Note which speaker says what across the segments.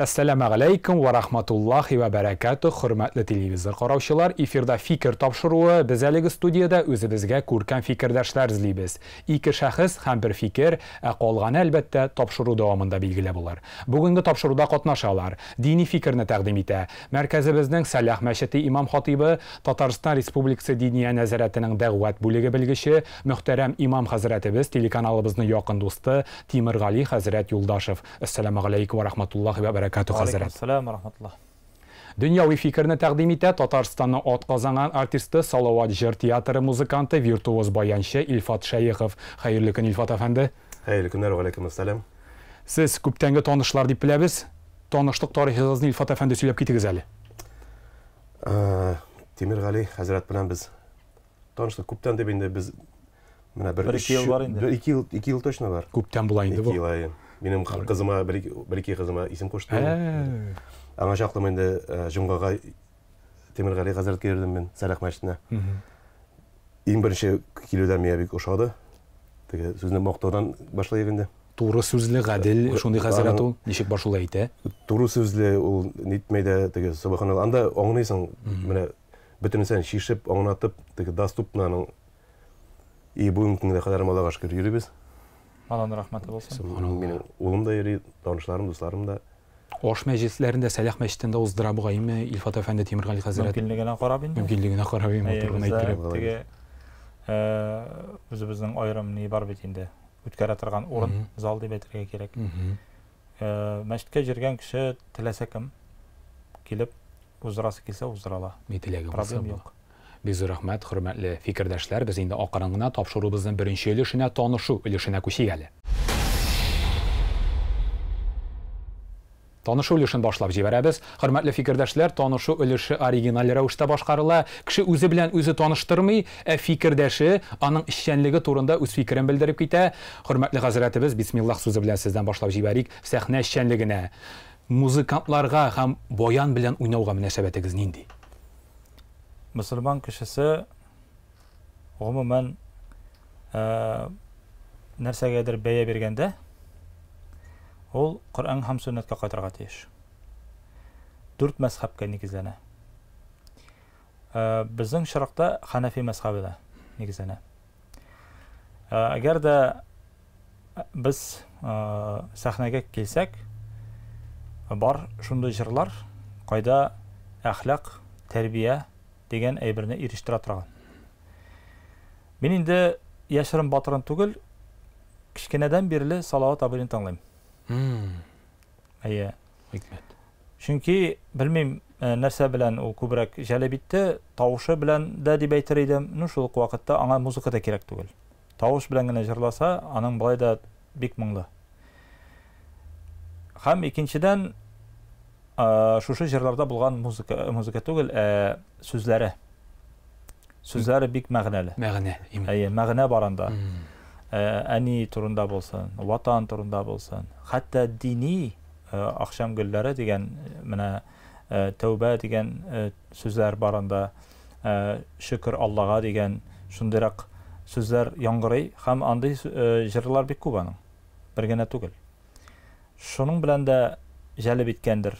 Speaker 1: Әссәләмә ғалейкум ва рахматуллахи ва бәрәкәту, хөрмәтле телевизор қараушылар, эфирда фикер тапшыруы, біз әлеге студияда өзімізге көркәм фикердәшләр злейбіз. Ике шәхес һәм бер фикер, ә қалғаны әлбәттә тапшыру дәвамында билгеле булар. Бүгенге тапшыруда катнашалар, дини фикерне тәкъдим итә. Мәркәзебезнең Сәләх мәчете имам хатибы, Татарстан Республикасы Диния нәзәрәтенең дәғвәт бүлеге белгеше, мөхтәрәм имам хәзрәтебез, телеканалыбызның якын дусты Тимир Гали хәзрәт Юлдашев. Әссәләмә ғалейкум ва рахматуллахи ва баракату хазрат
Speaker 2: ассалам рахматуллах
Speaker 1: Дүнияуи фикерне тәкъдим итә Татарстанның атказанган артисты Салават жыр театры музыканты, виртуоз баянчы Илфат Шәйехов. Хәерле көн Илфат әфәнде. Хәерле көннәр, алейкум ассалам. Сез күптәнге танышлар дип беләбез. таныштык тарихыгызны Илфат әфәнде сөйләп
Speaker 3: китегез әле. Тимир Гали хәзрәт белән без таныштык күптән дип инде без менә бер 2 ел бар инде. 2 ел, 2 ел точно бар. Күптән була инде бу. 2 ел, менің қызыма бір екі қызыма есім қошты ә. ана шақта мен де ә, жұмғаға темірғали хазірет келдім мен сарақ мәшітіне ең бірінші келуді миябек ұшады теге сөзіне мақтаудан башлай енді
Speaker 1: тура сөзлі ғаділ шондай хазірет ол
Speaker 3: нешек башула айта туры сөзлі ол нетмейді теге субханалла анда оңнайсың міне бітірінсән шешіп оңнатып теге доступнаның и бүгінгі күнде қадарым аллаға шүкір жүреміз
Speaker 2: алланың рахматы болсын
Speaker 3: менің ұлым да ерейді танышыларым достарым да
Speaker 1: ош мәжіліслерінде сәлях мәжітінде оздыра бұғайымы илфат әфәнді темірғали хазірет мүмкіндігіне қарап енді мүмкіндігіне қарап ем отырғын айтып
Speaker 3: теге
Speaker 2: э, өзі біздің ойрым не бар бит енді өткәрә тұрған орын зал деп айтырға керек э, мәжітке жүрген кіші тіләсә кім келіп оздырасы келсе оздыра ала проблема
Speaker 1: жоқ Без рәхмәт, хөрмәтле фикердәшләр, без инде акрын гына тапшырубызның танышу өлешенә күчик әлі. Танышу өлешен башлап җибәрәбез. Хөрмәтле фикердәшләр, танышу өлеше оригиналь рәвештә башкарыла. Кеше үзе белән үзе таныштырмый, ә фикердәше аның эшчәнлеге турында үз фикерен белдереп китә. Хөрмәтле хәзрәтебез, бисмиллаһ сүзе белән сізден башлап җибәрик сәхнә эшчәнлегенә. Музыкантларга һәм баян белән уйнауга мөнәсәбәтегез нинди?
Speaker 2: мұсылман кішісі ғұмумен ә, нәрсегедір бәйе бергенде ол құран һәм сүннәткә қайтарға тиеш дүрт мәзһәбкә нигезләнә Біздің шырықта шырақта ханафи мәзһәбенә нигезләнә әгәр біз біз ә, бар шундый жырлар қойда ахлақ тәрбия деген әйбіріне еріштіра тұрған мен енді яшырын батырын түгіл кішкенеден берлі салауат абдин тыңдаймын иә хикмет чүнки білмеймін ә, нәрсә белән ул көбірек җәлеп итте тавышы білән дә дип әйтер идем ну шул уақытта аңа музыка да керек түгел тавыш белән генә җырласа аның болай да бик моңлы һәм икенчедән шушы жырларда болған музыка музыка түгел э, сөзләре сүзләре бик мәгънәле мәгънә әйе мәгънә бар анда э, әни турында булсын ватан турында булсын хәтта дини э, акшам гөлләре деген менә тәүбә дигән сөзләр бар анда шөкер аллаға деген шундыйрак сүзләр яңгырый һәм андый жырлар бик күп аның бер генә түгел шуның белән дә җәлеп иткәндер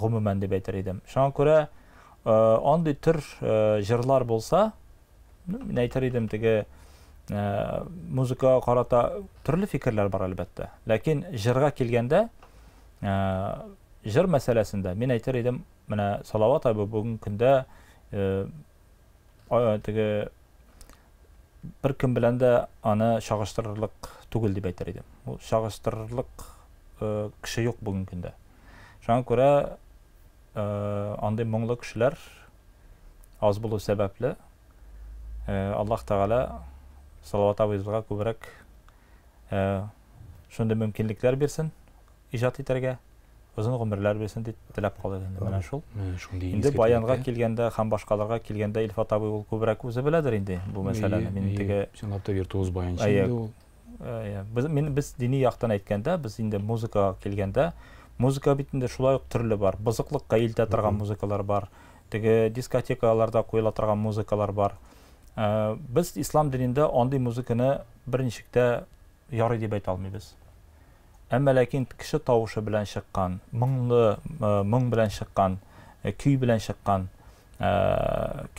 Speaker 2: ғұмумен деп айтар едім шуңа көрә э, андай түр э, жырлар болса мен айтар едім теге э, музыкаға қарата түрлі фикірлер бар әлбетте ләкин жырға келгәндә жыр мәселесінде мен әйтер идем менә салават абый бүгенге көндә теге бір кем белән дә аны чагыштырырлык түгел дип әйтер идем ул чагыштырырлык кеше юк бүгенге көндә Шуңа күрә э, андай моңлы кешеләр аз булу сәбәпле э, Аллаһ Тәгалә салават абыйыбызга күбрәк э, шундый мөмкинлекләр бирсен иҗат итәргә, озын гомерләр бирсен дип теләп калыр инде менә шул. Инде баянга килгәндә хан башкаларга килгәндә Илфат абый ул күбрәк үзе беләдер инде бу мәсьәләне. Мен теге чынлап та виртуоз баянчы инде ул. Без мин дини яктан әйткәндә, без инде музыкага килгәндә музыка битинде шулай ук бар бызыклыкка илте музыкалар бар тиги дискотекаларда коюла музыкалар бар ә, Біз, ислам дінінде ондай музыканы биринчиликте ярай деп айта алмайбыз әмма ләкин кіші тауышы белән шыққан, моңлы ә, моң шыққан, чыккан ә, күй белән шыққан,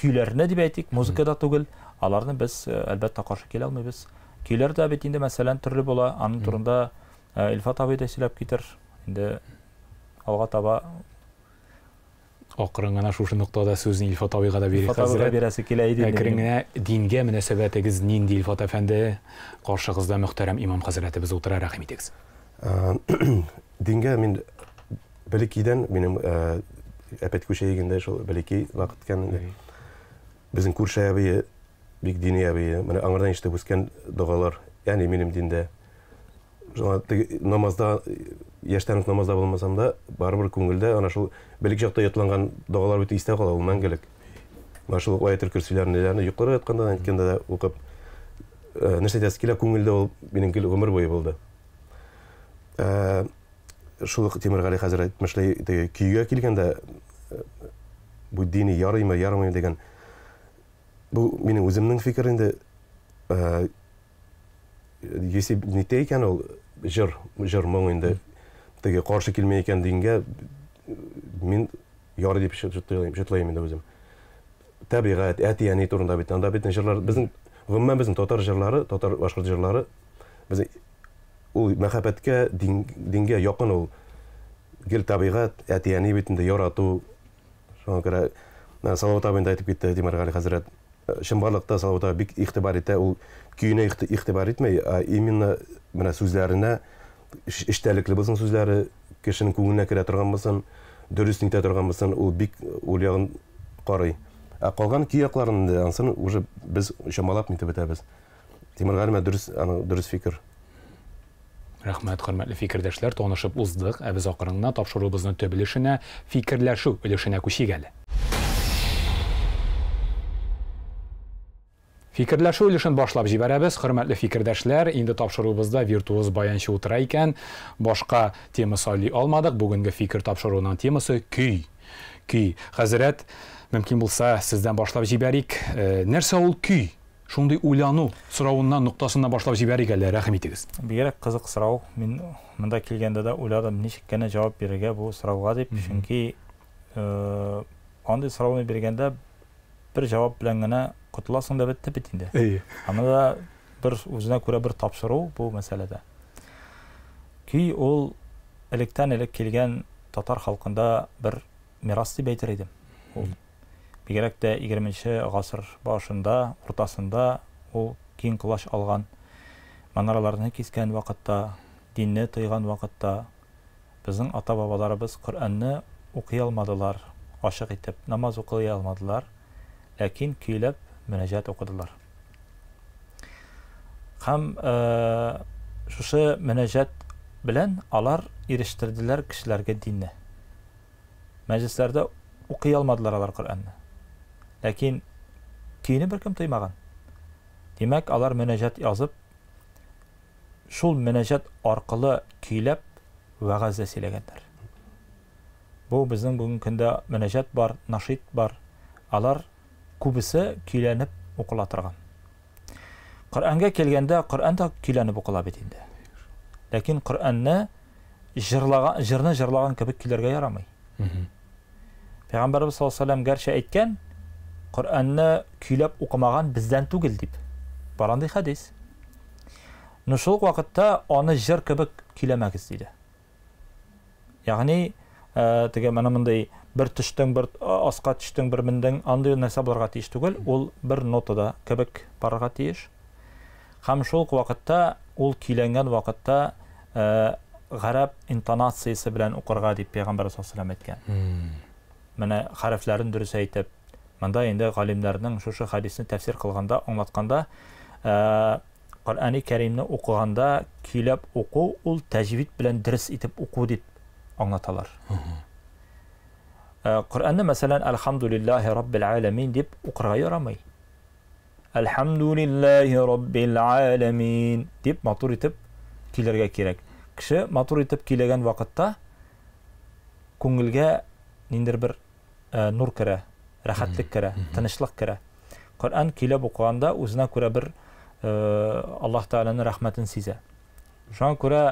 Speaker 2: күйлеріне дип музыкада түгел аларны біз әлбәттә каршы килә алмыйбыз көйләр дә бит инде бола төрле була аның турында да кетер енді алға таба
Speaker 1: ақырын ғана шушы нұқтада сөзін илфат абыйға да берейік қазір берәсе келәйді әкіріңе динге мөнәсәбәтегез нинди илфат әфәнде қаршығызда мөхтәрәм имам хәзрәтебез утыра рәхим итегез
Speaker 3: динге мин білекиден минем әпәт күшәйгендә шул білеки вакыт кәнде безнең күршә әбие бик дини әбие менә аңардан ишетеп үскән яғни яни минем диндә намазда яштанып намазда болмасам да барыбір көңілде ана шул білік жақта ұятланған дұғалар бүті есте қалады ол мәңгілік мына шул аятыл күрсилерін ұйықтар жатқанда әйткенде де оқып ә, нәрсе айтасы келе көңілде ол менікі өмір бойы болды ә, шул темірғали қазір айтмышлай теге күйге келгенде «Ә, бұл дини ярый ма ярмай деген бұл менің өзімнің фикір енді не нетте екен ол жыр жыр мұң теге қоршы келмей екен дегенге мен яр деп шөтлеймін өзім табиғат әти әни турында бит анда бит жырлар біздің ғұмман біздің татар жырлары татар башқұрт жырлары біз ол махаббатқа динге жақын ол гел табиғат әти әни бетінде ярату шуңа görə салауат абин айтып кетті демарғали хазірет шымбарлықта салауат бик игътибар етә ул күйіне игътибар итмәй именно мына сөздеріне іштәліклі болсын сөздері кішінің көңіліне кіре тұрған болсын дұрыс ниете тұрған болсын ол бик ол жағын қарай ә қалған кей жақтарында ансын уже біз шамалап нетіп өтәбіз темірғали мә дұрыс ана дұрыс фикір рахмәт
Speaker 1: хөрмәтле фикердәшләр танышып уздык ә без акырыннан тапшырыбызның төп фикерләшү өлешенә Фикірләшу үлешін башлап жібәрәбіз. Хөрмәтле фикердәшләр, инде тапшырубызда виртуоз баянчы утыра икән, башка тема сайлый алмадык. Бүгенге фикер тапшыруның темасы көй. Көй. Хәзрәт, мөмкин булса, сездән башлап җибәрик. Нәрсә ул көй? Шундый уйлану сорауыннан нуктасына башлап җибәрик әле, рәхим итегез.
Speaker 2: Бигрәк кызык сорау. Мин монда килгәндә дә уйладым, ничек кенә җавап бирергә бу сорауга дип, чөнки андый сорауны бергәндә бер җавап белән генә құтыласың да бітті бітінде да бір өзіне көре бір тапсыру бұл мәселеде Күй ол іліктен ілік келген татар халқында бір мирас деп айтар едім ол бигерәк те егерменші ғасыр башында ортасында ол кең құлаш алған манараларны кескен уақытта динне тыйған уақытта біздің ата бабаларыбыз құранны оқи алмадылар ашық етіп намаз оқи алмадылар ләкин күйлеп мінәжәт оқыдылар һәм шушы мінәжәт белән алар ирештирделәр кешеләргә динне мәҗлесләрдә укый алмадылар алар коръәнне ләкин бір беркем тыймаған. демәк алар мінәжәт язып шул мінәжәт аркылы көйләп вәгазьдә сөйләгәннәр бу безнең бүгенге көндә бар нашид бар алар көбісі күйленіп оқыла тұрған құранға келгенде құран да күйленіп оқылады енді ләкин құранны жырлаған жырны жырлаған кебек күйлерге ярамай пайғамбарымыз саллаллаху алейхи гәрше айтқан құранны күйлеп оқымаған бізден түгел деп барандай хадис шул уақытта оны жыр кебек күйләмәгіз дейді яғни ә, теге мына мындай бір түштің бір асқа түштің бір міндің андай нәрсе боларға тиіш ол бір нотада кебек барға тиеш һәм шул ол ул көйләнгән вакытта ә, интонациясы белән оқырға деп пайғамбар саллаллаху әйткән менә хәрефләрен дұрыс әйтеп мында енді ғалимләрнең шушы хадисін тәфсир қылғанда аңлатқанда ә, Коръәни Кәримне укыганда көйләп ол ул тәҗвид белән дөрес итеп деп аңлаталар құранда мәселен әлхамдулиллахи раббил әләмин деп оқырға ярамай әлхамдулиллахи раббил әләмин деп матур етіп келерге керек кіші матур етіп келеген уақытта көңілге нендер бір ә, нұр кірә рахаттық кірә тыныштық кірә құран келіп оқығанда өзіне көрә бір ә, аллах тағаланың рахматын сезә жаңа көрә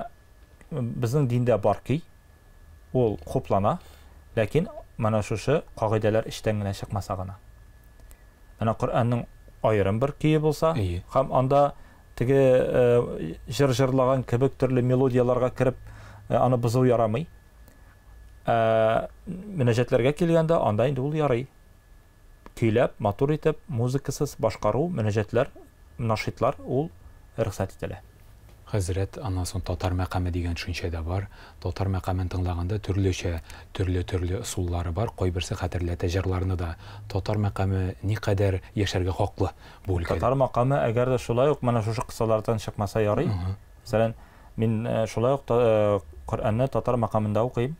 Speaker 2: біздің динде бар кей ол қоплана ләкин mana shu qoidalar ishdan chiqmasagina mana qur'onning ayrim bir kuyi bo'lsa ham onda tigi жыр e, jirlagan kibik түрлі мелодияларға кіріп аны бұзу yaramay мінәжәтләргә келгенде, анда endi ул ярай. kuylab матур итеп музыкасыз boshqaruv мінәжәтләр нашидлар ул ruxsat ителә
Speaker 1: хазірет анан соң татар мәқәме деген түшүнчө да бар татар мәқәмен тыңдаганда түрлүчө түрлі түрлі усуллары бар кой бирси
Speaker 2: хатırlete жырларны да татар мәқәме никадәр яшәргә хаклы бу өлкәдә татар мәқәме әгәр дә шулай ук менә шушы кысалардан чыкмаса ярый мәсәлән мин э, шулай ук э, Коръәнне татар мәқәмендә укыйм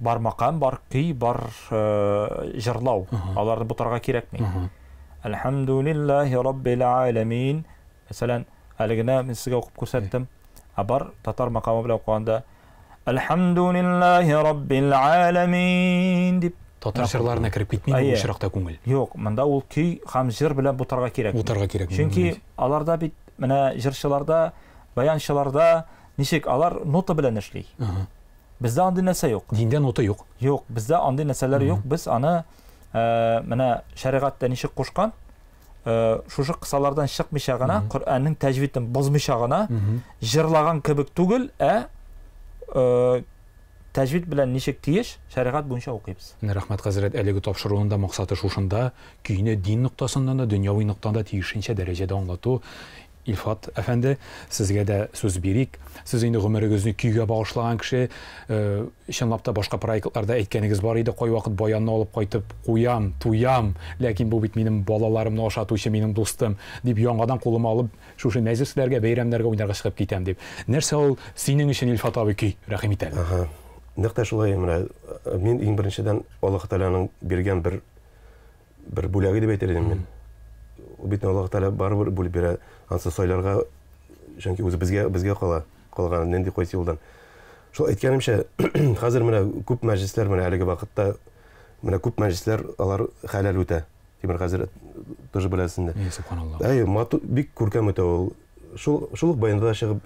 Speaker 2: бар мақам бар көй бар э, жырлау аларны бутарга кирәкми әлхәмдулиллаһи раббил аламин мәсәлән haligini мен sizga оқып ko'rsatdim abar татар maqomi bilan o'qiganda alhamdulillahi раббил alamin deb татар жырларына кіріп кетмейді ол шырақта көңіл жоқ мында ол күй һәм жыр білән бұтарға керек бұтарға керек чөнки аларда бит менә жырчыларда баянчыларда ничек алар нота белән эшли бездә андый нәрсә юк диндә нота юк юк бездә андый нәрсәләр юк без аны менә шәригатьтә ничек кушкан Э, шушық қысалардан шықмыйша ғана құранның тәжвитін бұзмыйша ғана жырлаған кібік түгіл ә, э, тәжвид білән нешек тиеш шариғат бойынша оқимыз
Speaker 1: рахмат хазірет әлегі тапшыруның да мақсаты шушында күйіне дин нұқтасынан да дүнияуи нұқтан да тиішінше дәрежеде Илфат әфәнде, сезгә дә сүз бирик. Сез ғұмырыңызды гомерегезне көйгә багышлаган кеше, чынлап та башка проектларда айтқаныңыз бар еді қой вакыт баянны алып кайтып қуям туям, ләкин бұл бит минем балаларымны ашатучы минем дустым дип яңадан кулыма алып, шушы мәҗлесләргә, бейрамдарға ойнарға шығып кетемін деп нәрсе ол синең үшін
Speaker 3: Илфат абый көй, рәхим итәләр. Ага. Нәкъ шулай менә мин иң беренчедән Аллаһ Тааланың берген бір бір бүләге деп әйтер едім мен Бит Аллаһ Таала барыбер бүлеп береді ансы сойларға жаңки өзі бізге бізге қала қалған нендей қойсы жолдан шол айтқанымша қазір мына көп мәжілістер мына әлігі уақытта мына көп мәжілістер алар халал өтә темір қазір тоже білесіңдер әй матур бик көркем өтә ол шул шул баянда шығып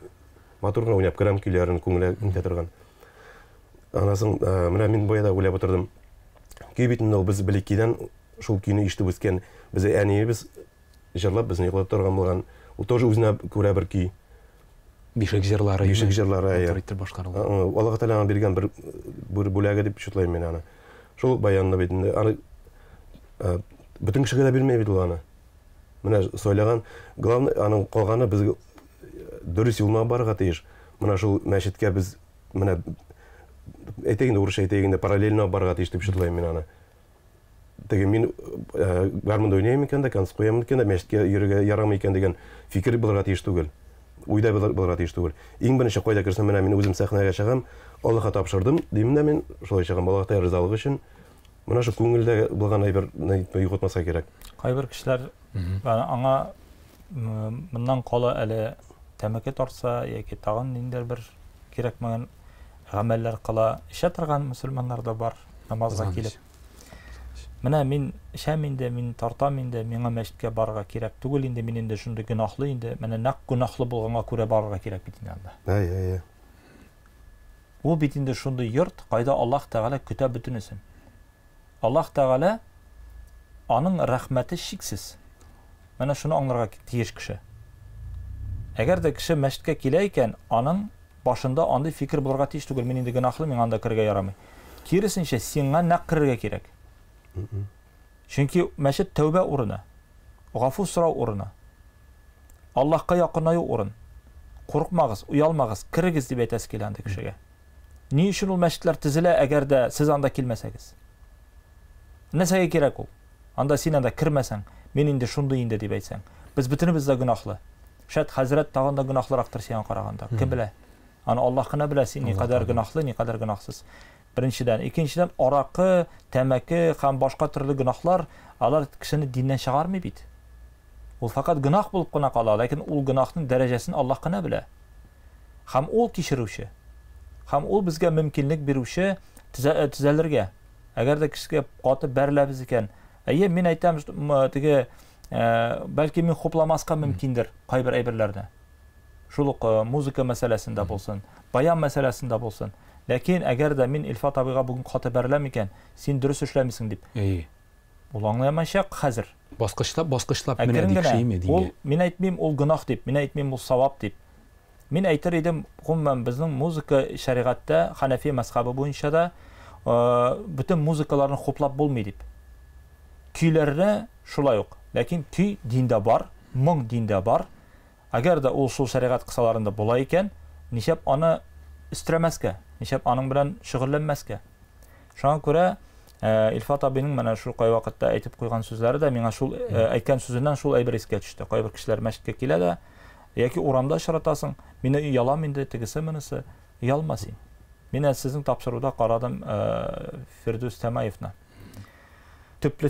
Speaker 3: матур ғына ойнап керем күйлерін көңілі нете тұрған анасын мына мен баяда ойлап отырдым күй бетінде ол біз білеккеден шул күйні естіп өскен біз әнебіз жырлап бізді ұйықтап тұрған болған тоже үзенә күрә бер ки. Бишек җырлары. Бишек җырлары. Автор башкарылды. Аллаһ берген биргән бер бер бүләге дип шутлайм мин аны. Шул баянны бит инде. Аны бүтән кешегә дә бирмәй бит ул аны. Менә сөйләгән, главный аның калганы без дөрес юлына барырга тиеш. Менә шул мәчеткә без менә әйтәгендә урыш әйтәгендә параллельно барырга тиеш дип шутлайм мин аны деген дегенмен э, гармонда ойнаймын екен да концерт қоямын екен да мешітке еруге ярамын екен деген фикір бұларға тиіш түгел ойда бұларға тиіш түгел ең бірінші қойда кірсем міне мен өзім сахнаға шығамын аллаға тапсырдым деймін да мен солай шығамын аллахтың ризалығы үшін мына шу көңілде болғандай бір ұйғытмаса керек
Speaker 2: қайбір кісілер аңа мындан қолы әлі тәмәке тартса яки тағын ниндер бір керек керекмеген ғәмәлләр қыла іше тұрған мұсылмандар да бар намазға келіп мына мен шәм инде мен тартам инде миңа мәсжидкә барырга кирәк түгел инде мин инде шундый гөнаһлы инде менә нәкъ гөнаһлы булганга күрә барырга кирәк бит инде анда әйе әйе ул бит инде шундый йорт кайда аллаһ тәгалә көтә бөтенесен аллаһ тәгалә аның рәхмәте чиксез менә шуны аңларга тиеш кеше әгәр дә кеше мәсжидкә килә икән аның башында андый фикер булырга тиеш түгел мин инде гөнаһлы миңа анда керергә ярамый киресенчә сиңа нәкъ керергә кирәк Чөнки мәшет тәубә урыны, ғафу сұрау урыны, Аллахқа яқынаю урын. Қорықмағыз, уялмағыз, кіргіз деп айтасыз келенді кішіге. Ни үшін ол мәшітлер тізілі, әгер сіз анда келмесеңіз? Несәге керек ол? Анда сен анда кірмесең, мен енді шунды енді деп айтсаң. Біз бүтініміз де күнақлы. Шәт хазірет тағын да күнақлырақтыр қарағанда. Кім біле? Ана Аллахына біле сен не қадар күнақлы, не қадар күнақсыз біріншіден екіншіден орақы тәмәкі һәм башқа түрлі гүнаһлар алар кішіні диннен шығармай ол фақат гүнаһ болып қана қала ләкин ол гүнаһтың дәрежесін аллах қана білә һәм ол кешіруші һәм ол бізге мүмкіндік беруші түзәлерге әгәр де кішіге қатып бәріләбіз екен әйе мен айтамын теге ә, бәлки мен хупламасқа мүмкіндір қайбір әйберләрді шул музыка мәселесінде болсын, баян мәселесінде болсын ләкин әгәр дә мин илфат абыйға бүгін қата бәріләм екен сен дұрыс эшләмисең дип ол аңлаямайчак хәзер баскычлап баскычлап ол мен әйтмейм ол гөнаһ дип мен әйтмейм ол савап дип мен әйтер идем гомумән безнең музыка шәригатьтә ханафи мәсхабы буенча да э, бүтән музыкаларны хуплап булмый дип көйләрне шулай ук ләкин көй диндә бар моң диндә бар әгәр дә ул шул шәригать кысаларында була икән нишләп аны өстерәмәскә Мен aning bilan shug'ullanmasga shunga ko'ra e, ilfot obiyning mana shu qay vaqtda aytib qo'ygan so'zlarida menga shu e, hmm. aytgan so'zidan shu aybir esga tushdi qay bir kishilar masjidga keladi yoki o'ramda uchratasan meni yala menda tegisi minisi uyalma sen men sizning topshiruvda qaradim e, firdus tamayevni түплі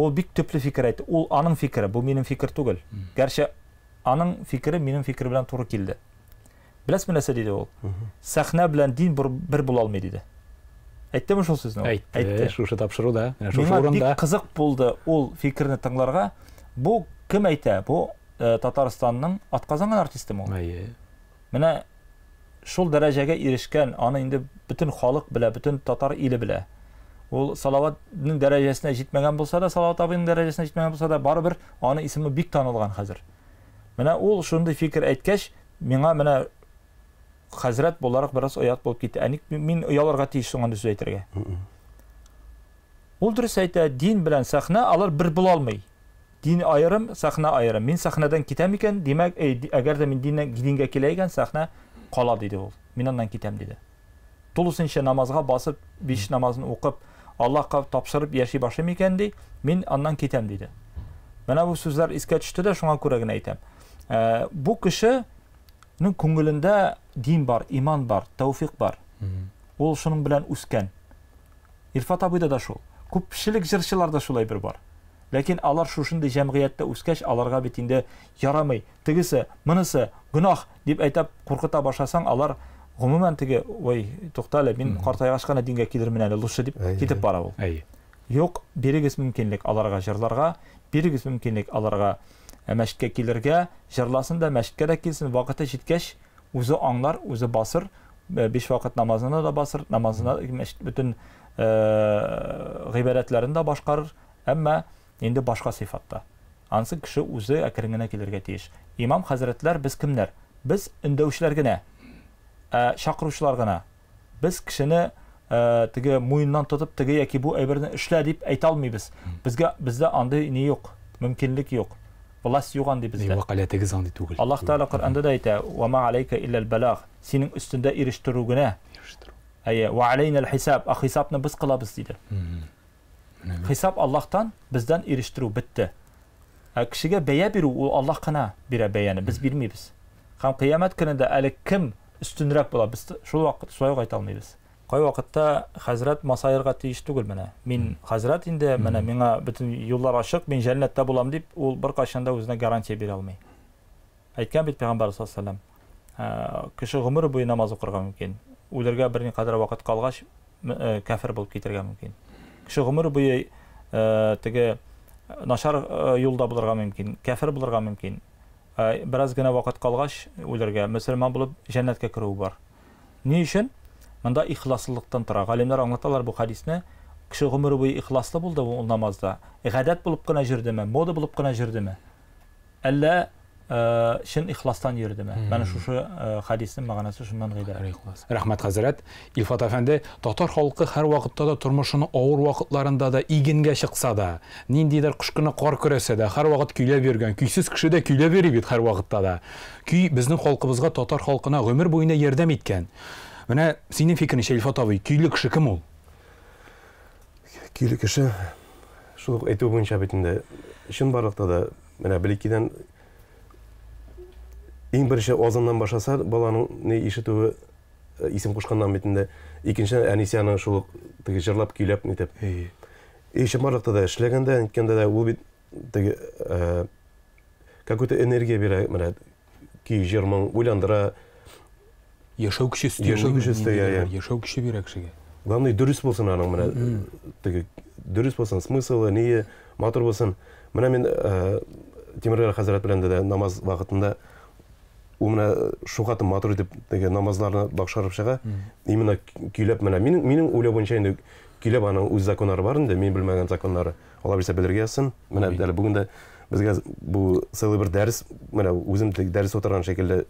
Speaker 2: ол түплі айтты ол аның fikri бұл менің фикір түгел. гәрше аның fikri менің фикір келді білесіз бе нәрсе дейді ол сахна білән дин бір бола алмайды дейді айтты ма сол сөзін айтты шушы
Speaker 1: тапшыруда шушы орында
Speaker 2: қызық болды ол фикірні тыңларға бұл кім айта бұл ә, татарстанның атқазанған артисті әйе міне шул дәрәжәгә ирешкән аны инде бүтін халык белә бүтін татар иле белә ул салаватның дәрәҗәсенә җитмәгән булса да салават абыйның дәрәҗәсенә җитмәгән булса да барыбер аны исеме бик танылган хәзер менә ул шундый фикер әйткәч миңа менә хазірет боларақ біраз ұят болып кетті әнек мен ұяларға тиіс соған сөз айтырға ол дұрыс айтады дин билан сахна алар бір бола алмай дин айырым сахна айырым мен сахнадан кетем екен демек әгәр мен диннен динге келе екен сахна қала дейді ол мен аннан кетем дейді толысынша намазға басып беш намазын оқып аллахқа тапсырып яши башым дей мен аннан кетем дейді мына бұл сөздер еске түсті де шуңа көрә генә бұл кіші көңілінде дин бар иман бар тәуфиқ бар ол шының білән үскән ирфат абыйда да шул күпшілік жыршыларда шулай бір бар ләкин алар шушындай жәмғиятта үскәш аларға бит инде ярамый тегесе мынысы деп айтап қорқыта башасаң алар ғұмумән теге ой тоқтале мен қартайғаш қана динге килермін әлі лучше деп кетіп бара жоқ берегіз мүмкінлік аларға жырларға берегіз мүмкінлік аларға ә мәшкә килергә җырласын да мәшкә дә килсен вақыты җиткәч үзе аңлар үзе басыр биш вакыт намазына да басыр намазына бүтін ғибәрәтләрен дә башкарыр әмма, инде башка сифатта. ансы кеше үзе әкрен генә килергә тиеш имам хәзрәтләр без кемнәр без өндәүчеләр генә ә чакыручылар гына без кешене теге муеннан тотып теге яки бу әйберне эшлә дип әйтә алмыйбыз безгә бездә не юк мөмкинлек юк власть юған деп бізді аллах тағала құранда да айта уама алейка илләл балағ сенің үстіңде еріштіру күнә әйе хисаб а хисабны біз қыламыз дейді хисап аллахтан бізден еріштіру бітті ә, кішіге бәя беру ол аллах қана бере бәяні біз бермейміз һәм қиямат күнінде әлі кім үстінірек болады біз сол уақыт солай айта алмаймыз қай уақытта хәзрәт масайырға тиіш түгел міне мен инде міне миңа бүтін юллар ашық мен жәннатта боламын деп ул бір да өзіне гарантия бере алмай айтқан бит пәйгамбәр саллаллаху алейһи ә, кіші ғұмыр бойы намаз укырга мүмкін үлергә берникадәр вакыт қалғаш ә, кәфер болып китергә мүмкін кеше гомер буе ә, теге нашар юлда болырға мүмкін кәфер булырга мүмкін біраз генә уақыт қалғаш үлергә мұсылман болып жәннатқа кіруі бар ни үшін? мында ихласлылықтан тұра ғалимдар аңлаталар бұл хадисні кіші ғұмыр бойы ихласлы болды ол намазда э, ғадат болып қана ме мода болып қана жүрдімі әллә ә, шын ихластан ме міне шушы э, хадистің мағынасы шыннан ғибәрат
Speaker 1: рахмет хазірет илфат әфенді татар халқы һәр вакытта да тормышының ауыр вакытларында да игенгә чыкса да ниндидер кышкыны кар көрәсә дә һәр вакыт көйләп йөргән көйсез кеше дә көйләп йөри бит һәр да күй біздің халкыбызга татар халқына ғұмыр бойына ярдәм міне сенің пікіріңше ильфат абай күйлі кіші кім ол
Speaker 3: күйлі кіші шұлық айту бойынша бетінде шын барлықта да міне білеккеден ең бірінші азаннан башласа баланың не ишітуі есім қосқаннан бетінде екінші әнисияны шұлық тіге жырлап күйлеп нетіп еще барлықта да ішлегенде неткенде де ол бит тіге какой то энергия бере міне күй жыр ойландыра ешеу кіші істеу ешеу кіші істеу иә
Speaker 1: иә ешеу кіші бере кішіге
Speaker 3: главный дұрыс болсын анаң мына тігі дұрыс болсын смыслы неге матур болсын мына мен темірғали хазірет білән де намаз уақытында ол мына шухаты матур деп деген намазларына бақ шығарып шыға именно күйлеп мына менің менің ойлау бойынша енді күйлеп аның өз закондары бар енді мен білмеген закондары алла білсе білерге ясын. міне дәл бүгін де бізге бұл сыйлы бір дәріс міне өзім дәріс отырған шекілді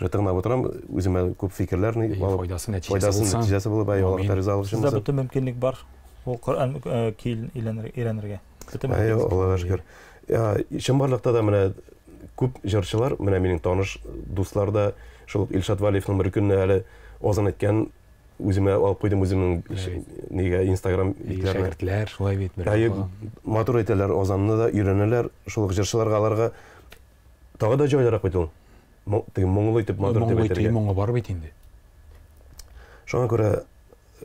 Speaker 3: жаттығына отырам өзіме көп фикірлер пайдасы нәтижесі болып иә аллаға ризалық үшін бізде бүтін
Speaker 2: мүмкіндік бар ол құран кейін үйренерге
Speaker 3: аллаға шүкір ә, шымбарлықта да міне көп жыршылар міне менің таныш достар да шол ильшат валиевтің бір күні әлі озан еткен өзіме алып қойдым өзімнің неге инстаграм шәкіртлер шулай бит матур айталар озанны да үйренелер шул жыршыларға аларға тағы да жайлар алып тиги моңол өйтүп мадыр деп айтыр моңго бар бит инде шуңа көрө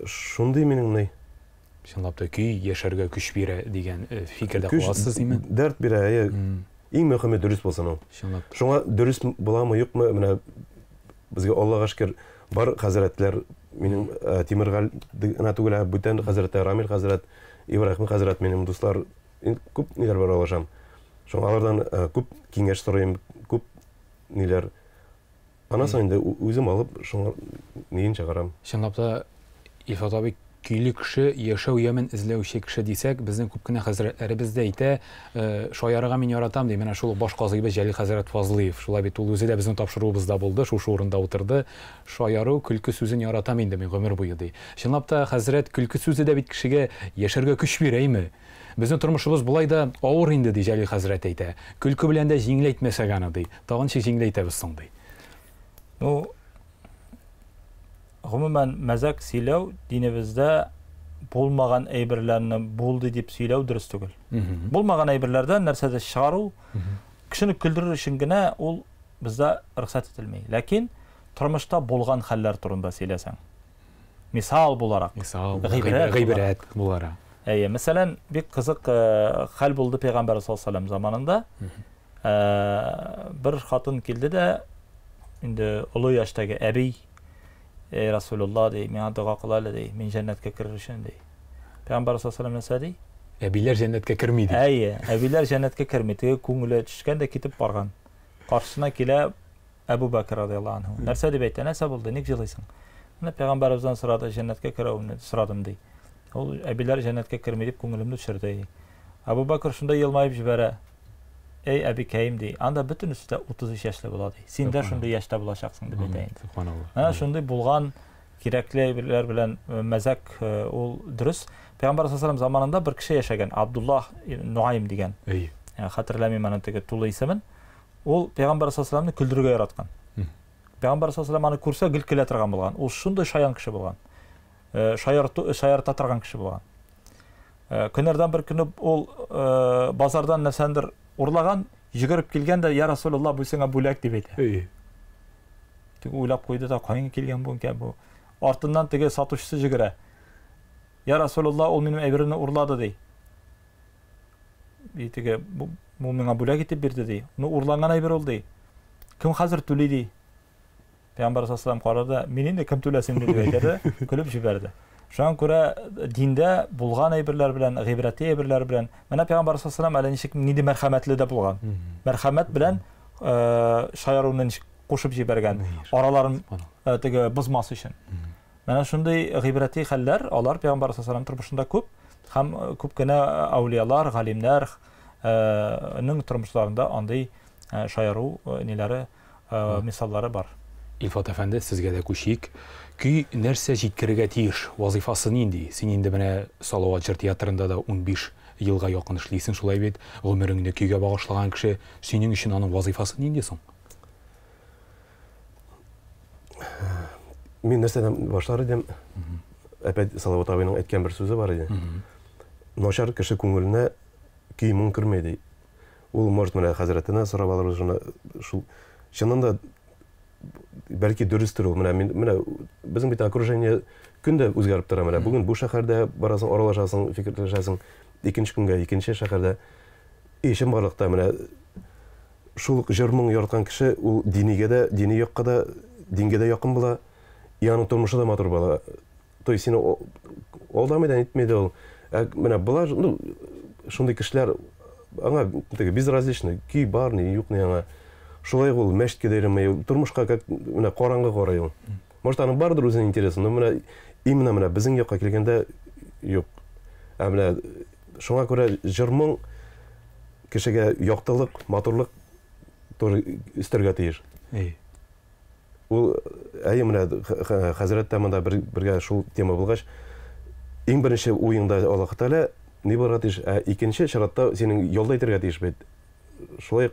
Speaker 3: шундый менин мындай чындап да күй күч бере деген э, фикирде каласыз эми дарт бере э эң мөһими дөрүс буламы шүкүр бар хазраттар менин темиргали гана бүтөн хазраттар рамил хазрат ибрахим хазрат менин достор көп нелер бар алардан э, көп кеңеш сурайм нелер ана соң енді өзім алып шоңар нейін шығарам шындап та илфат күйлі кіші яшәу
Speaker 1: ямен эзләүче кеше десек біздің күп кенә хәзрәтләребез дә әйтә «Э, шаярырга мен яратамын ди менә шул баш казыйбыз җәлил хәзрәт фазлыев шулай бит ул үзе дә безнең тапшыруыбызда булды шушы урында утырды шаяру көлке сүзен яратамын инде мен гомер буе ди чынлап та хәзрәт көлке сүзе бит кешегә яшәргә көч бирәйме біздің тұрмышымыз бұлай да ауыр инде дейді жәлил хазірет айта күлкі
Speaker 2: де дә жеңіләйтмәсәк аны ди тагынча жеңіләйтәбез соң ди ну ғұмумән мәзәк сөйләу динебездә болмаған әйберләрне булды дип сөйләү дөрес түгел булмаган әйберләрдән нәрсәне чыгару кешене көлдерер өчен генә ул бездә рөхсәт ителмәй ләкин тормышта булган хәлләр турында сөйләсәң мисал буларак гыйбрәт буларак иә мәселен бек қызық хал болды пайғамбар саллаллаху алейхи заманында ә, бір хатын келді де енді ұлы жаштағы әби ей расулалла дей маған дұға қылайлы дей мен жәннатқа кіру үшін дей пайғамбар саллаллаху алейхи дейді әбилер жәннатқа кірмейді иә әбилер жәннатқа кірмейді көңілі түскенде кетіп барған қарсысына келе әбу бәкір радиаллаху анху нәрсе деп айтты нәрсе болды неге жылайсың мына пайғамбарымыздан сұрады жәннатқа кіруімді сұрадым дейді ол әбилер жәннәткә кермей деп көңілімді түсірді әбу бәкір шунда йылмайып жібәрі ей әбикәйем ди анда бөтен өстә утыз өч яшьле була ди син дә шундый яшьтә булачаксың дип әйтә инде шундый булган белән э, мәзәк ол э, дұрыс пайғамбар саллаллаху заманында бір кеше яшәгән абдуллах нуайм деген э, хәтерләмим аның теге тулы исемен ул пәйгамбар саллаллаху күлдергә яраткан пәйгамбар саллаллаху аны күрсә гел көлә торган шаян кеше болған Э, шаярта тұрған кіші болған ә, э, күнәрдан бір күні ол э, базардан нәрсәндір ұрлаған жүгіріп келген де я расулалла сеңа бұләк деп еді тегі ойлап қойды да қайын келген бұл бұл артынан тіге сатушысы жүгіре я расулалла ол менің әйбірімді ұрлады дей и тіге бұл мені бұләк етіп берді дей ну ұрланған әйбір ол дей кім қазір төлейді payg'ambar alayhi vasallam qarorda men endi kim to'lasin deb aytadi kulib yubordi shunga ko'ra dinda bo'lgan aybirlar bilan g'ibratli aybirlar bilan mana payg'ambar alayhi vasallam hali nechik nidi marhamatlida bo'lgan marhamat bilan shayoruvni e, qo'shib jibergan oralarin e, tigi buzmas uchun mana shunday g'ibratli hallar ular payg'ambar alayhi vasallam ko'p ham e, ko'pgina avliyolar
Speaker 1: илфат әфәнде сезгә дә күшик күй нәрсә җиткерергә тиеш вазифасы нинди син инде менә салават жыр театрында да 15 елга якын эшлисең шулай бит гомереңне көйгә багышлаган кеше
Speaker 3: синең өчен аның вазифасы нинди соң мин нәрсәдән башлар идем әпәт салават абыйның әйткән бер сүзе бар иде начар кеше күңеленә көй моң кермәй ди ул может менә хәзрәтенә сорап алырбыз шул чынында бәлки дөрестер ул мына мин менә безнең окружение күнде өзгеріп тора менә бүгін бұл шәһәрдә барасың оралашасың фикерләшәсең икенче көнгә икенче шәһәрдә ишем барлыкта менә шул ук жыр моң яраткан кеше ол динигә дә дини жоққа да дингә дә якын була и да матур бола то есть сине алдамый да нитмей дә ул ну шондай кешеләр аңа безразлично кий бар ни юк ни аңа шулай кыл мәшітке дайрамай тұрмысқа как мына коранга карай ул может анын бардыр өзүнүн интереси но мына именно мына биздин жакка келгенде жоқ а мына шуңа көрө жырмың кишиге жоктолук матурлук тоже үстөргө тийиш ул әйе мына хазірет тамында бір, бірге шул тема болғаш ең бірінші ойыңда аллах тағала не болырға тиіш ә, екінші шаратта сенің жолда айтерге тиіш бе солай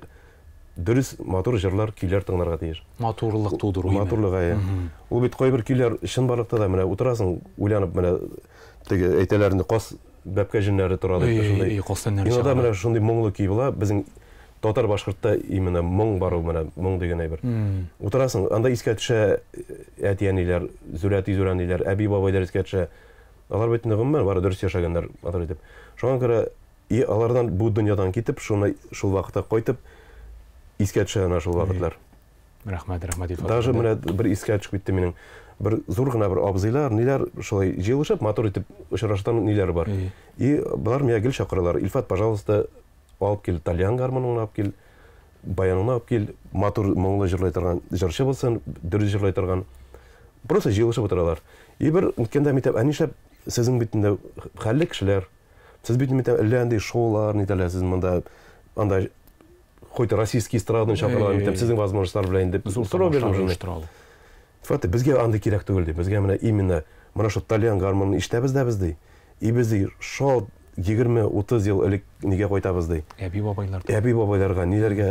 Speaker 3: дұрыс матур жырлар күйлер тыңдарға тиіш матурлық тудыру матурлық иә ол бит қой бір күйлер шын барлықта да міне отырасың ойланып міне теге әйтелерінде қос бәпке жүннәре тұрады ошондай кинода мына ошондой мұңлы күй бола біздің татар башқұртта именно мұң бар мына мұң дегендей бір отырасың анда еске түшә әти әнилер зүрәти зүрәнилер әби бабайлар еске түшә алар бит нығым бар дұрыс жашағандар атап айтып шоған көрә и алардан бұл дүниядан кетіп шуны шул вакытта қайтып искәтші ана жыл вакытлар рахмет рахмат даже мына бір искәтчик битте менин бир зур гына бір абзыйлар нилер ушулай жылышып мотор итеп очрашкан нилер бар и булар мага гел чакыралар ильфат пожалуйста алып кел итальян гармонын алып кел баяныңны алып кел мотор моңлы жырлай торган жырчы болсун дөрүс жырлай торган просто жыйылышып отуралар и бир мынткенде мынтип сіздің сиздин битинде хәлле кишилер сиз бит мынтип әллә андай шоулар нитәләсез монда андай қойты российский страны шақырған сіздің возможностьтар білайын деп сұрау бердім жаңа бізге андай керек түгіл деп бізге міне именно мына шо итальян гармонын іштәбіз дәбіз дей и біздей шо егерме отыз жыл ілік неге қойтабыз дей әби бабайларға әби бабайларға нелерге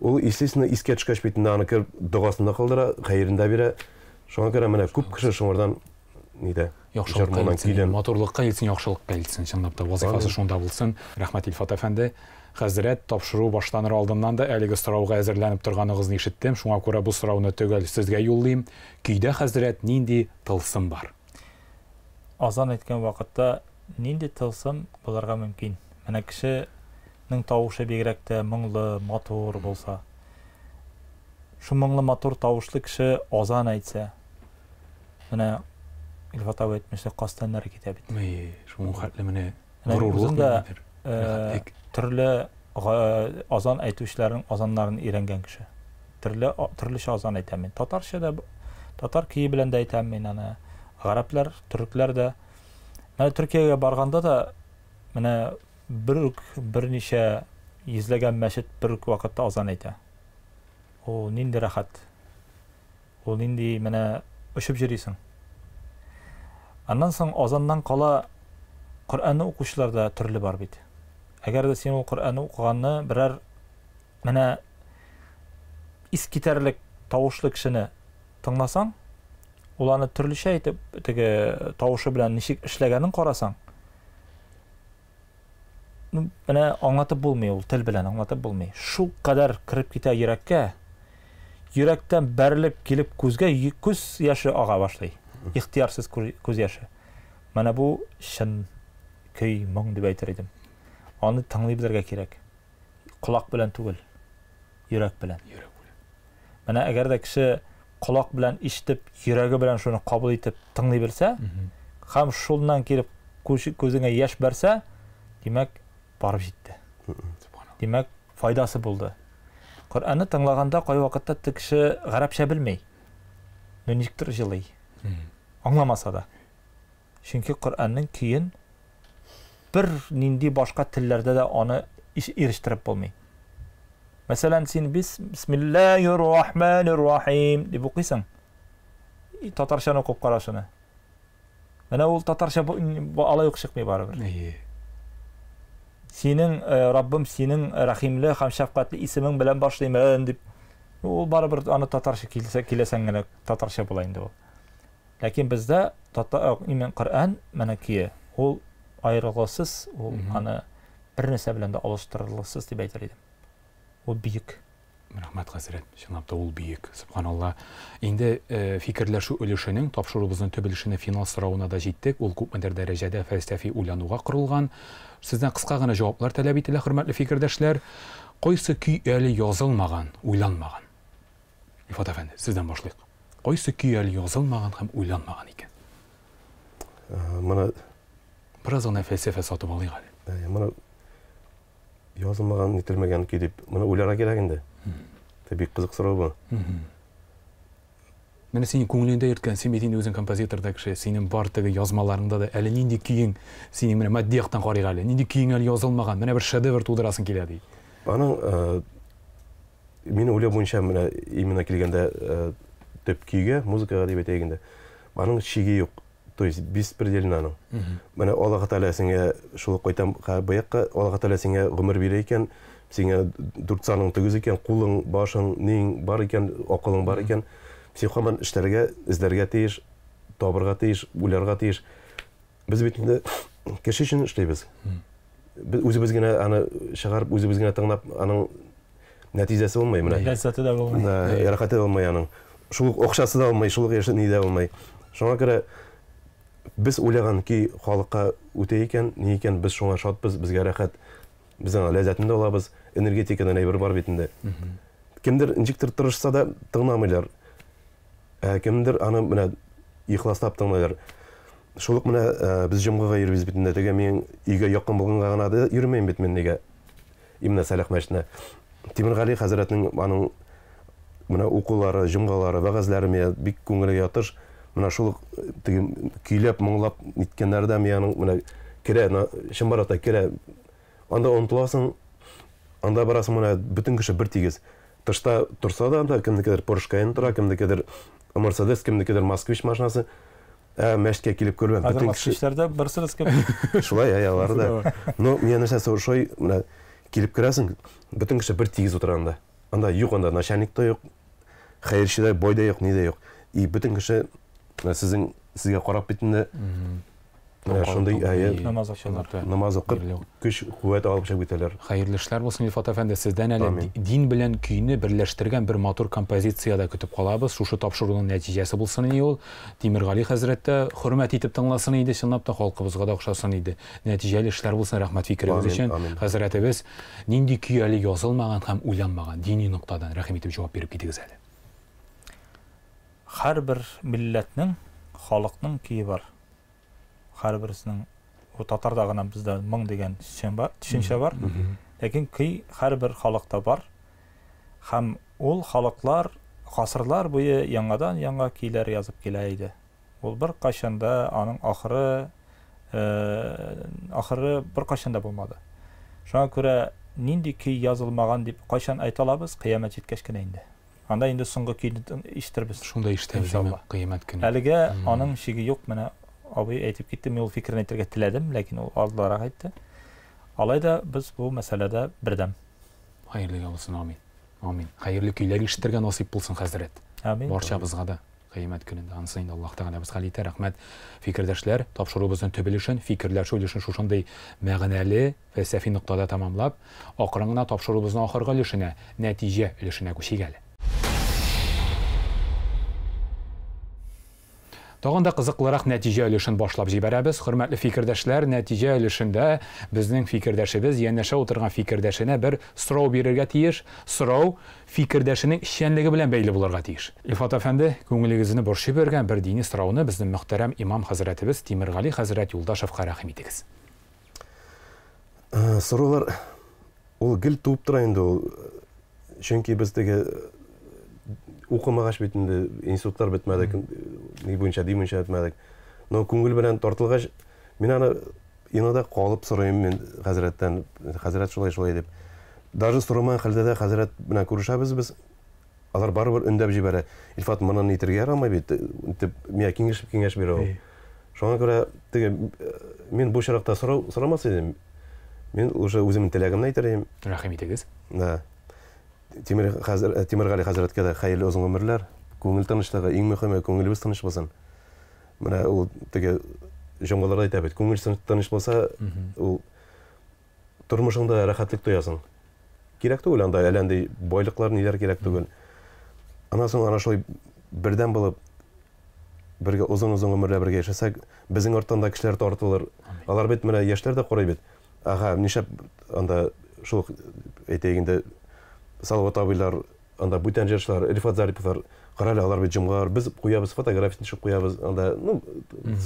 Speaker 3: ол естественно иске түшкеш бетінде аны кіріп дұғасында қалдыра қайырында бере шоңа кере міне көп кіші шоңардан неде яхшылыққа моторлыққа елтсін
Speaker 1: яхшылыққа келсін шындап та вазифасы шонда болсын рахмат илфат әфәнді қазірет тапшыру баштаныр алдыннан да әлігі сұрауға әзірләніп тұрғанығызны ишеттем шуңа күрә бұл сұрауны түгел сізге юллайым күйдә хәзрәт нинди тылсым бар
Speaker 2: азан айтқан вакытта нинди тылсым булырга мүмкін менә кешенең тауышы бигрәк тә моңлы матур болса шу моңлы матур тауышлы кеше азан әйтсә менә илфат абый әйтмеште кастан нәр китә бит шуның хәтле менә ә, э, түрлі азан айтушылардың азандарын үйренген кіші түрлі түрліше азан айтамын мен татарша татар күйі білен де айтамын мен ана ғараплар түріктер де міне түркияға барғанда да міне бір бірнеше изләгән мәшет бір уақытта азан айтады ол нинде рахат ол нинди міне ұшып жүресің аннан соң азаннан қала құр'анны оқушылар да түрлі бар бит agarda sen u qur'onni o'qiganni biror mana ес кетерлік тауышлы кішіні тыңласаң оларны түрліше айтып тігі тауышы білән нешек ішләгәнін қарасаң міне аңлатып болмай ол тіл білән аңлатып болмай шу қадар кіріп китә йөрәккә йөрәктән бәріліп келіп көзгә көз яшы аға башлай ихтиярсыз көз яшы менә бу шын көй мұң деп әйтер оны керек құлақ кирәк колак белән түгел йөрәк белән менә әгәр дә кеше колак белән ишетеп йөрәге белән шуны кабул итеп тыңлый белсә һәм шуннан килеп күзеңә яшь барып жетті. Демек, файдасы болды. Коръәнне тыңлаганда кай уақытта ты кеше гарәпчә белмәй. Но Аңламаса да. Чөнки құранның бир нинди башка тиллерде дә аны болмай. булмый сен біс, бисмиллахи рахмани рахим оқисың и татаршаны укып кара шуны ол татарша татарча алай ук чыкмый барыбер синең раббым сенің рәхимле һәм шәфкатьле исемең белән деп, ол ул барыбер аны татарша килсә киләсәң татарша болайын деп ол. ләкин бізде именно коръән мәнәкие айырылғысыз ол аны бір нәрсе білән де алыштырылғысыз деп айтар едім ол биік
Speaker 1: рахмат хазірет шынлап та ол биік субханалла
Speaker 2: енді ә, э,
Speaker 1: фикірләшу өлешінің тапшырыбыздың төбелішінің финал сұрауына да жеттік ол күпмедер дәрежеде фәлсәфи ойлануға құрылған сізден қысқа ғана жауаптар тәләп етілә құрметті фикердәшләр қойсы күй әлі жазылмаған ойланмаған ифат әфәнде сізден башлайық қойсы күй әлі жазылмаған һәм ойланмаған екен ә, мына біраз
Speaker 3: ғана фәлсәфә сатып алайық әлі э, мына жазылмаған етілмеген күй деп мына ойларға керек енді бик кызык суроо бул міне
Speaker 1: сенің көңіліңде еріткен сен бетіңде өзің композитор да кіші сенің бар тігі жазмаларыңда да әлі нендей күйің сенің міне мәдди жақтан қарайық әлі нендей күйің әлі жазылмаған міне бір шедевр тудырасың келеді
Speaker 3: аның э, менің ойлау бойынша міне именно келгенде төп э, күйге музыкаға деп айтайық енді аның шегі жоқ то есть беспредельно аны міне аллаға тағала сеңе шулып айтам баяққа аллаға тағала сеңе ғұмыр бере екен сеңе дұртсаның түгіз екен қолың башың нең бар екен ақылың бар екен психоман іштерге іздерге тиіш тобырға тиіш ойларға тиіш біз бит кеше үшін іштейбіз біз өзіміз генә аны шығарып өзіміз тыңдап аның нәтижесі болмай мына ләззаты да болмай да рахаты да болмай аның ақшасы да болмай шулық не де болмай көре күрә біз ойлаған кей халыққа өте екен не екен біз шоңа шатпыз бізге рахат біздің ләззатын да аламыз энергетикадан әйбір бар бетінде кімдер инжектор тырышса да тыңдамайлар ә, кімдер аны мына ихластап тыңдайлар шолық мына ә, біз жымғыға ербіз бетінде деген мен үйге жақын болғанға ғана да үйірмеймін бет мен неге именно сәләх мәшіне темірғали хазіретінің аның мына оқулары жұмғалары мен бик көңілге ятыш мына шул тиги күйләп моңлап ниткән мияның мына керә шымбарата керә анда онтыласың анда барасың мына бүтін кеше бір тигез тышта тұрса да анда кімдікедір порш каен тұра кімдікедір мерседес кімдікедір москвич машинасы ә мәшке келіп көрмем бүтін
Speaker 2: кішілерде мерседес келіп
Speaker 3: шулай ә да но мен нәрсе сол шой мына келіп кіресің бүтін бір тигіз отыр анда анда юк анда начальник та юк хәйерші да бой да юк не де юк и бүтін кеше сіздің сізге қарап кеткенде ошондой намаз окшолор намаз окуп күч кубат алып чыгып кетелер хайырлуу иштер болсун илфат афенди сізден әлі
Speaker 1: дин менен күйүнү бирлештирген бір матур композицияда күтіп қалабыз шушы тапшыруунун натижеси болсын ии ол темиргали хазиретте хурмат этип тыңласын иде чындап да халкыбызга да окшосон иде натижели иштер болсун рахмат фикирибиз үчүн хазиретибиз нинди күй әлі язылмаган һәм уйланмаган диний нуктадан рахим итеп жооп берип кетигиз әле
Speaker 2: әрбір милләтнің халықтың киі бар әрбірісінің татарда ғана бізде мың деген түшенше бар ләкин күй әрбір халықта бар һәм ол халықлар ғасырлар бойы яңадан яңа кийлер язып келеді ол бір қашанда аның ақыры ахыры ақыры бір қашанда болмады шуңа күрә ненде күй язылмаған деп қашан айта алабыз қиямет жеткәч кенә анда енді соңғы күйді ишітірбіз ушундай иштейбиз эми кыямат күнү әлігі анын шеги жок мына абый айтып кетти мен ул пикирин айтырга тиледим лекин ул алдыраак айтты алайда біз бұл мәселеде бірдем хайырлыга болсун амин амин
Speaker 1: хайырлуу күйлөр иштирген насип болсун
Speaker 2: хазирет амин барчабызга да кыямат
Speaker 1: күнүндө ансыйын аллах тағала бізға лите рахмет фикірдешлер тапшырыбыздың төбелішін фикірлер сөйлешін шушындай мәғінәлі фәлсәфи нұқтада тамамлап ақырыңына тапшырыбыздың ақырғы үлішіне нәтиже үлішіне көшегәлі да қызықлырақ нәтиже үлішін башлап жіберәбіз. Құрметлі фикірдәшілер, нәтиже үлішінде біздің фикірдәшіміз, енеше отырған фикірдәшіне бір сұрау берерге тиеш. Сұрау фикірдәшінің шенлігі белән бәйлі боларға тиеш. Ифат әфәнді күңелегезне бұршы берген бір дини сұрауыны біздің мұхтәрәм имам хазіретіміз Темірғали хазірет Юлдашевқа рахым етіңіз.
Speaker 3: Ә, Сұраулар ол гел туып тора енді ол. Чөнки біздегі оқымағаш бетінде институттар бетмәдек не бойынша дин буенча но күңел белән тартылғаш мен аны инода қалып сұраймын мен хәзрәттән хәзрәт шулай шулай деп даже сұрамаған хәлдә де хәзрәт белән күрешәбез біз алар барыбер өндәп җибәрә илфат моны нитергә ярамай бит деп мен киңәш кеңеш бирә ул шуңа күрә теге мин бу чиракта сорау сорамас мен уже үземнең теләгемне әйтер идем рәхим да қазір темірғали хазіратке қайырлы ұзын өмірлер көңіл тыныштығы ең мұхимі көңіліміз тыныш болсын міне ол теге жоңғарлар айтып еді көңіл тыныш болса ол тұрмышыңда рахаттылық тоясың керек түгіл андай әләндей байлықлар нелер керек түгіл анан соң ана ошолай бирден болуп бирге узун узун өмүрлөр бирге жашасак биздин орттон да кишилер тартылыр алар бит міне яштар да қорай бит аға мыншап анда ушул айтейин салауат абыйлар анда бүтән жыршылар рифат зариповтар қарайлы алар бит жымғар біз қоябыз фотографиясын шығып қоябыз анда ну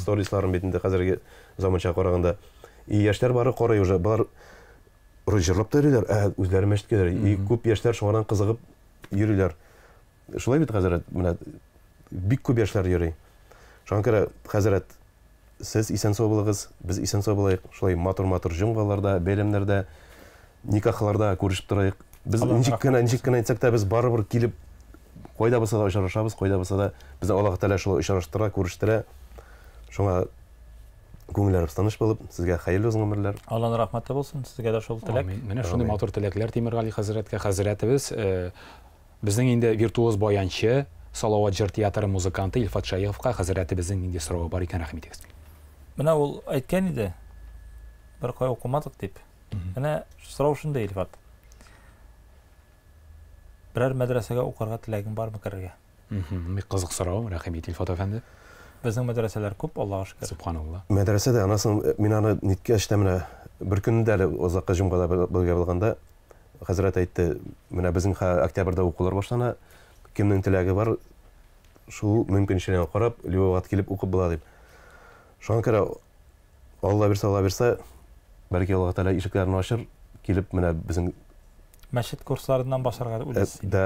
Speaker 3: сторислардың бетінде қазіргі заманша қарағанда и яшьтәр бары қорай уже бұлар жырлап та үйрелер ә өздері мәшітке и көп яшьтәр шоңардан қызығып йөриләр шулай бит қазір менә бик көп яшьләр йөри шуңа күрә хәзрәт сіз исән сау булыгыз без исән сау булайык шулай матур матур жомгаларда белемдерде никахларда көрісіп тұрайық біз інжік кінә інжік кінә айтсақ та біз барыбір келіп қойда болса да ұшырашабыз қойда болса да бізді аллах тағала шулай ұшыраштыра көріштіре шуңа көңілдеріңіз тыныш болып сізге хайырлы ұзын ғұмырлар
Speaker 2: алланың рахматы болсын сізге де шол тілек міне шундай матур тілектер темірғали хазіретке
Speaker 1: хазіретіміз біздің енді виртуоз баяншы салауат жыр театры музыканты ильфат шаевқа хазіретіміздің енді сұрауы бар екен рахмет етіңіз
Speaker 2: міне ол айтқан еді бір қой оқымадық деп міне сұрау шындай ильфат biror madrasaga o'qirga tilaging bormi kirga mhm, qiziq so'rov rahim yetilfat afandi bizning madrasalar ko'p allohga shukur subhanalloh
Speaker 3: madrasada anasin men ana nitga ishda mana bir kunda hali uzoqqa jumgada birga bo'lganda hazrat aytdi mana bizning oktyabrda o'quvlar тілегі бар qarab келіп оқып деп shunga balki alloh ашыр
Speaker 2: мәшһед курсларынан башларга дип
Speaker 3: да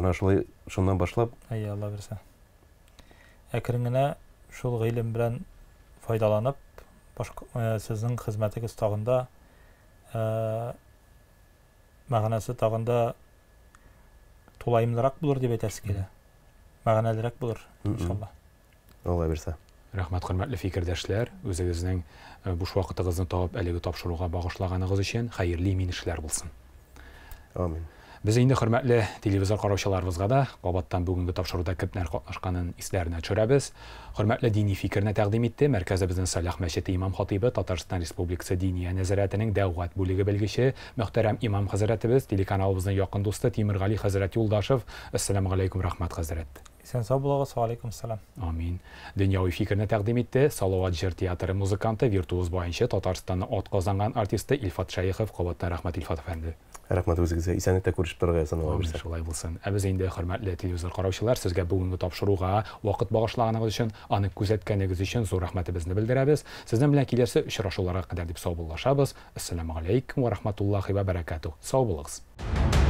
Speaker 3: ана шулай шуннан башлап
Speaker 2: әйе алла бирсә әкрен генә шул ғилем белән файдаланып ә, сезнең хезмәтегез тагында ә, мәгънәсе тагында тулаймлырак булыр дип әйтәсе килә мәгънәлерәк булыр иншалла
Speaker 1: алла берсе рәхмәт хөрмәтле фикердәшләр үзегезнең ә, буш вакытыгызны табып әлеге тапшыруга багышлаганыгыз өчен хәерле мин эшләр булсын Амин. Біз енді құрметлі телевизор қараушыларымызға да қабаттан бүгінгі тапшыруда кіп ашқанын исләріне түшірәбіз. Құрметлі дини фикіріне тәқдім етті мәркәзіміздің Салях мәшеті имам хатибы Татарстан Республикасы Диния нәзіретінің дәуғат бөлігі белгіші Мұхтәрәм имам хазіретіміз телеканалымыздың жақын досты Темірғали хазірет Юлдашев. Ассаламу алейкум рахмат хазірет
Speaker 2: сен сау болығыз ассалам
Speaker 1: амин дүйнөви фикерне тақдим етті салауат жер театры музыканты виртуоз боюнча татарстанны отказанган артисти илфат шайыхов кабаттан рахмат илфат афенди
Speaker 3: рахмат өзүңүзгө ийсаныктар көрүшүп тургай санала берсин
Speaker 1: ушулай болсун ә биз энди хөрмәтле телевизор караучылар сизге бүгүнкү тапшырууга убакыт багышлаганыңыз үчүн аны күзөткөнүңүз үчүн зур рахматыбызды билдиребиз сиздин менен келесі учурашууларга кадәр дип сау болушабыз ассаламу алейкум ва рахматуллахи ва баракату сау болыңыз